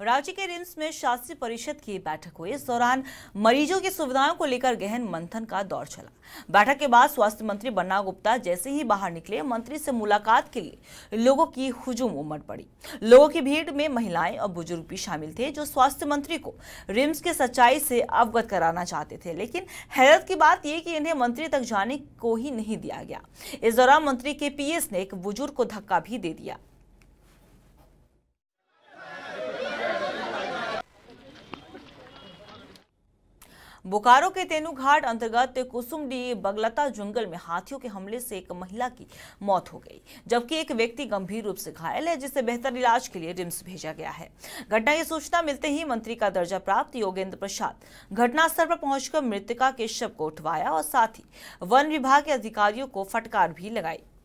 राज्य के रिम्स में शास्त्रीय परिषद की बैठक हुई इस दौरान मरीजों की सुविधाओं को लेकर गहन मंथन का दौर चला बैठक के बाद स्वास्थ्य मंत्री बन्ना गुप्ता जैसे ही बाहर निकले मंत्री से मुलाकात के लिए लोगों की हुजूम उमड़ पड़ी लोगों की भीड़ में महिलाएं और बुजुर्ग भी शामिल थे जो स्वास्थ्य मंत्री को रिम्स के सच्चाई से अवगत कराना चाहते थे लेकिन हैरत की बात यह कि इन्हें मंत्री तक जाने को ही नहीं दिया गया इस दौरान मंत्री के पी ने एक बुजुर्ग को धक्का भी दे दिया बोकारो के तेनू घाट अंतर्गत कुसुमडी बगलता जंगल में हाथियों के हमले से एक महिला की मौत हो गई जबकि एक व्यक्ति गंभीर रूप से घायल है जिसे बेहतर इलाज के लिए रिम्स भेजा गया है घटना की सूचना मिलते ही मंत्री का दर्जा प्राप्त योगेंद्र प्रसाद घटनास्थल पर पहुंचकर मृतका के शव को उठवाया और साथ ही वन विभाग के अधिकारियों को फटकार भी लगाई